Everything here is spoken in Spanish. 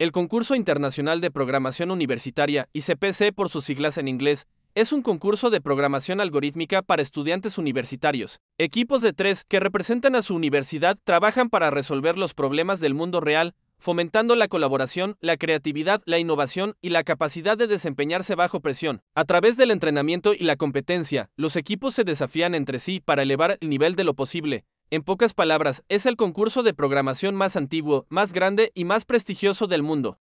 El Concurso Internacional de Programación Universitaria, ICPC por sus siglas en inglés, es un concurso de programación algorítmica para estudiantes universitarios. Equipos de tres que representan a su universidad trabajan para resolver los problemas del mundo real, fomentando la colaboración, la creatividad, la innovación y la capacidad de desempeñarse bajo presión. A través del entrenamiento y la competencia, los equipos se desafían entre sí para elevar el nivel de lo posible, en pocas palabras, es el concurso de programación más antiguo, más grande y más prestigioso del mundo.